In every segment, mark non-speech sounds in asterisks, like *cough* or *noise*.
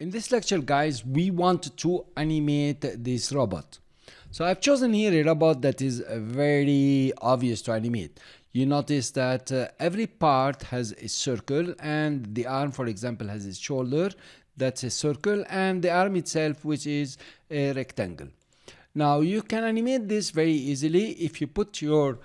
In this lecture guys, we want to animate this robot. So I've chosen here a robot that is very obvious to animate. You notice that uh, every part has a circle and the arm for example has a shoulder that's a circle and the arm itself which is a rectangle. Now you can animate this very easily if you put your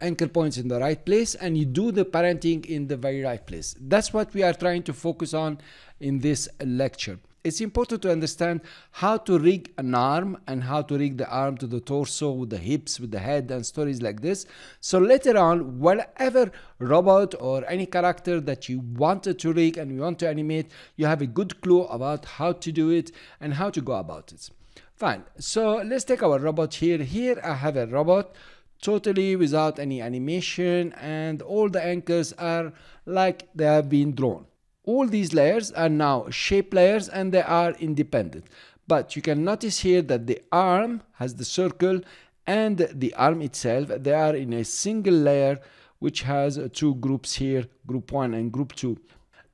anchor points in the right place and you do the parenting in the very right place. That's what we are trying to focus on in this lecture. It's important to understand how to rig an arm and how to rig the arm to the torso, with the hips, with the head, and stories like this. So later on, whatever robot or any character that you wanted to rig and you want to animate, you have a good clue about how to do it and how to go about it. Fine, so let's take our robot here. Here I have a robot totally without any animation and all the anchors are like they have been drawn. All these layers are now shape layers and they are independent. But you can notice here that the arm has the circle and the arm itself, they are in a single layer which has uh, two groups here, group 1 and group 2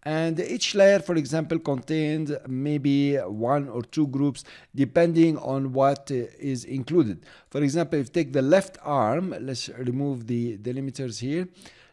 and each layer for example contained maybe one or two groups depending on what uh, is included for example if take the left arm let's remove the delimiters here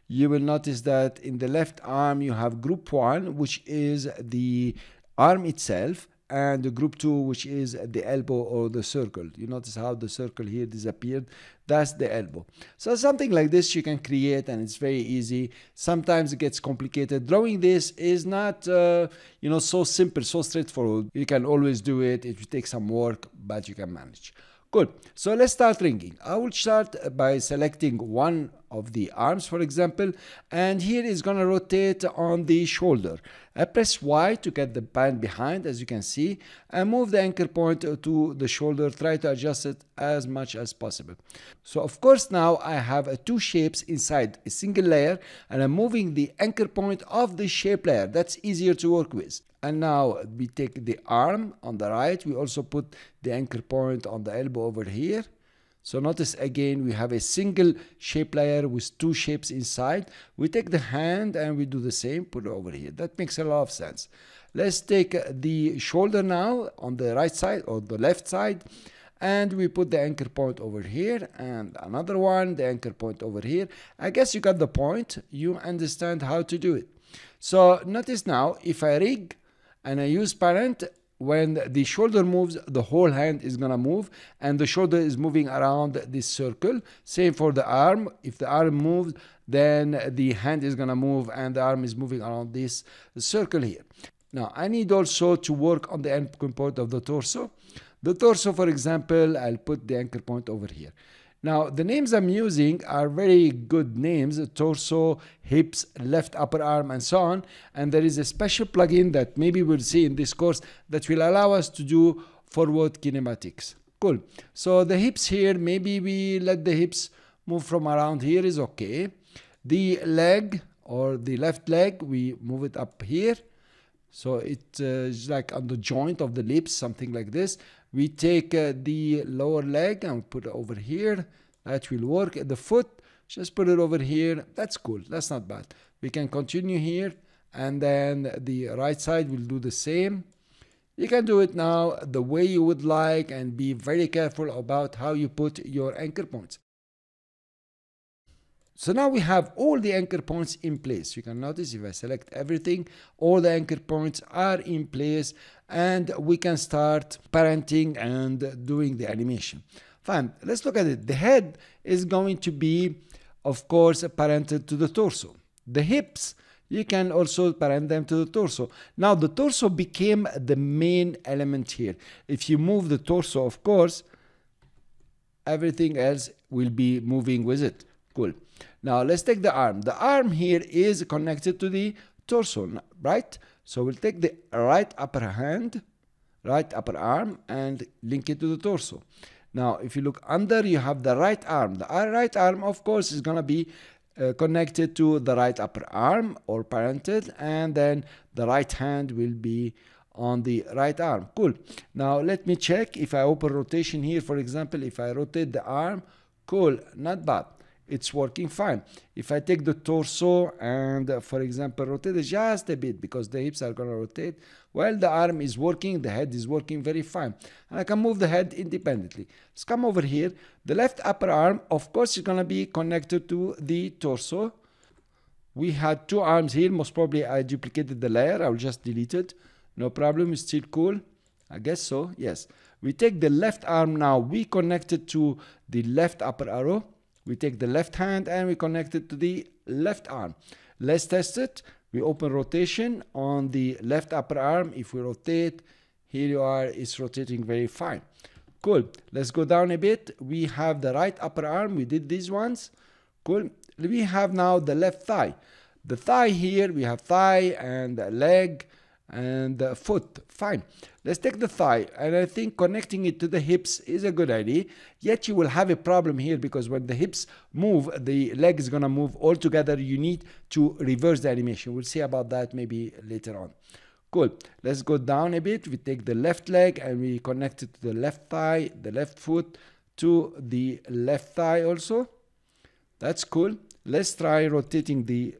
you will notice that in the left arm you have group one which is the arm itself and the group two, which is at the elbow or the circle. You notice how the circle here disappeared? That's the elbow. So something like this you can create and it's very easy. Sometimes it gets complicated. Drawing this is not, uh, you know, so simple, so straightforward. You can always do it. It will take some work, but you can manage. Good. So let's start ringing. I will start by selecting one of the arms, for example, and here is gonna rotate on the shoulder. I uh, press Y to get the band behind, as you can see, and move the anchor point to the shoulder, try to adjust it as much as possible. So of course now I have uh, two shapes inside a single layer, and I'm moving the anchor point of the shape layer. That's easier to work with. And now we take the arm on the right, we also put the anchor point on the elbow over here, so notice again, we have a single shape layer with two shapes inside. We take the hand and we do the same, put it over here. That makes a lot of sense. Let's take uh, the shoulder now on the right side or the left side. And we put the anchor point over here and another one, the anchor point over here. I guess you got the point. You understand how to do it. So notice now, if I rig and I use parent, when the shoulder moves the whole hand is gonna move and the shoulder is moving around this circle same for the arm if the arm moves then the hand is gonna move and the arm is moving around this circle here now i need also to work on the anchor point of the torso the torso for example i'll put the anchor point over here now, the names I'm using are very good names, torso, hips, left upper arm, and so on. And there is a special plugin that maybe we'll see in this course that will allow us to do forward kinematics. Cool. So the hips here, maybe we let the hips move from around here is okay. The leg or the left leg, we move it up here. So it's uh, like on the joint of the lips, something like this. We take uh, the lower leg and put it over here. That will work. The foot, just put it over here. That's cool. That's not bad. We can continue here. And then the right side will do the same. You can do it now the way you would like and be very careful about how you put your anchor points. So now we have all the anchor points in place. You can notice if I select everything, all the anchor points are in place and we can start parenting and doing the animation. Fine, let's look at it. The head is going to be, of course, parented to the torso. The hips, you can also parent them to the torso. Now the torso became the main element here. If you move the torso, of course, everything else will be moving with it. Cool. Now let's take the arm. The arm here is connected to the torso, right? So we'll take the right upper hand, right upper arm, and link it to the torso. Now, if you look under, you have the right arm. The right arm, of course, is going to be uh, connected to the right upper arm or parented, and then the right hand will be on the right arm. Cool. Now, let me check if I open rotation here. For example, if I rotate the arm, cool, not bad it's working fine. If I take the torso and, uh, for example, rotate just a bit because the hips are going to rotate, while the arm is working, the head is working very fine. And I can move the head independently. Let's come over here. The left upper arm, of course, is going to be connected to the torso. We had two arms here. Most probably I duplicated the layer. I will just delete it. No problem. It's still cool. I guess so. Yes. We take the left arm now. We connect it to the left upper arrow. We take the left hand and we connect it to the left arm. Let's test it. We open rotation on the left upper arm. If we rotate, here you are, it's rotating very fine. Cool. Let's go down a bit. We have the right upper arm. We did these ones. Cool. We have now the left thigh. The thigh here, we have thigh and leg and the foot. Fine. Let's take the thigh, and I think connecting it to the hips is a good idea. Yet you will have a problem here because when the hips move, the leg is gonna move all together. You need to reverse the animation. We'll see about that maybe later on. Cool. Let's go down a bit. We take the left leg and we connect it to the left thigh, the left foot to the left thigh also. That's cool. Let's try rotating the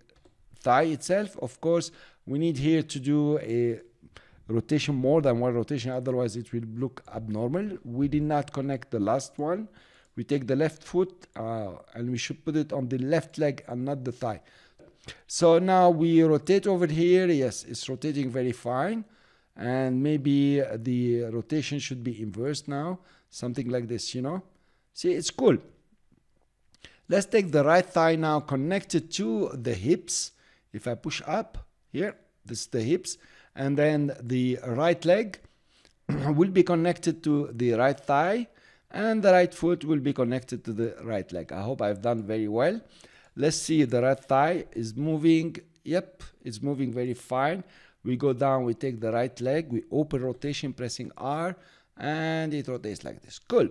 thigh itself. Of course, we need here to do a rotation more than one rotation otherwise it will look abnormal we did not connect the last one we take the left foot uh, and we should put it on the left leg and not the thigh so now we rotate over here yes it's rotating very fine and maybe the rotation should be inverse now something like this you know see it's cool let's take the right thigh now connected to the hips if I push up here, this is the hips, and then the right leg *clears throat* will be connected to the right thigh, and the right foot will be connected to the right leg. I hope I've done very well. Let's see, the right thigh is moving. Yep, it's moving very fine. We go down, we take the right leg, we open rotation pressing R, and it rotates like this. Cool.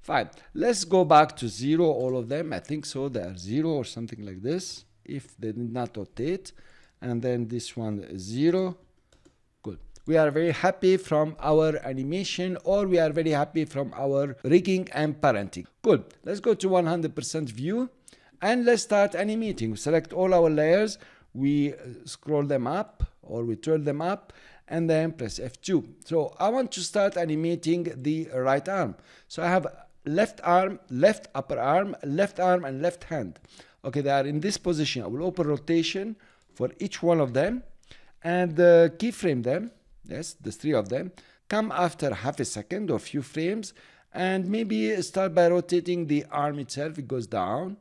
Fine. Let's go back to zero, all of them. I think so. They are zero or something like this if they did not rotate and then this one zero good we are very happy from our animation or we are very happy from our rigging and parenting good let's go to 100% view and let's start animating select all our layers we uh, scroll them up or we turn them up and then press F2 so I want to start animating the right arm so I have left arm left upper arm left arm and left hand okay they are in this position I will open rotation for each one of them and keyframe them, yes, the three of them, come after half a second or few frames and maybe start by rotating the arm itself, it goes down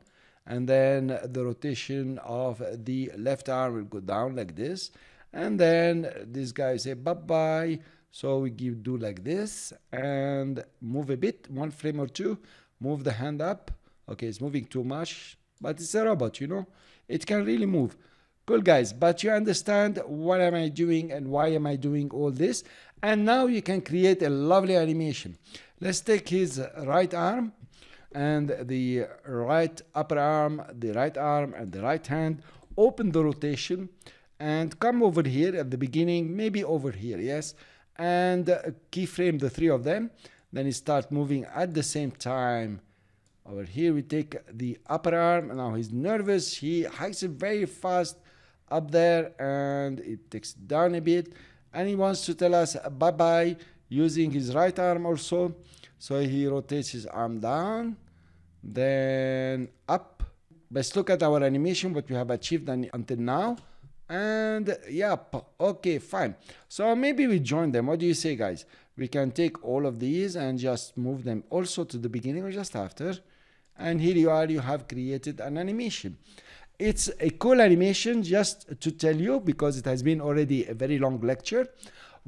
and then the rotation of the left arm will go down like this and then this guy say bye bye so we give do like this and move a bit one frame or two move the hand up okay it's moving too much but it's a robot you know it can really move Cool guys, but you understand what am I doing and why am I doing all this? And now you can create a lovely animation. Let's take his right arm and the right upper arm, the right arm and the right hand, open the rotation and come over here at the beginning, maybe over here, yes, and keyframe the three of them. Then you start moving at the same time. Over here we take the upper arm, now he's nervous, he hikes it very fast, up there and it takes it down a bit. And he wants to tell us bye bye using his right arm also. So he rotates his arm down, then up. Let's look at our animation, what we have achieved until now. And yep, okay, fine. So maybe we join them. What do you say, guys? We can take all of these and just move them also to the beginning or just after. And here you are, you have created an animation. It's a cool animation just to tell you because it has been already a very long lecture.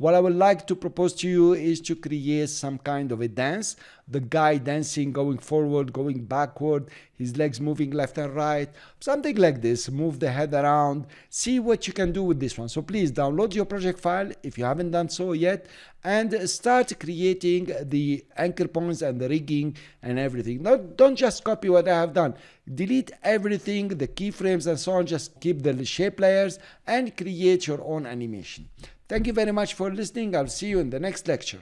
What I would like to propose to you is to create some kind of a dance. The guy dancing, going forward, going backward, his legs moving left and right, something like this. Move the head around. See what you can do with this one. So please download your project file if you haven't done so yet and start creating the anchor points and the rigging and everything. Now, don't just copy what I have done. Delete everything, the keyframes and so on. Just keep the shape layers and create your own animation. Thank you very much for listening. I'll see you in the next lecture.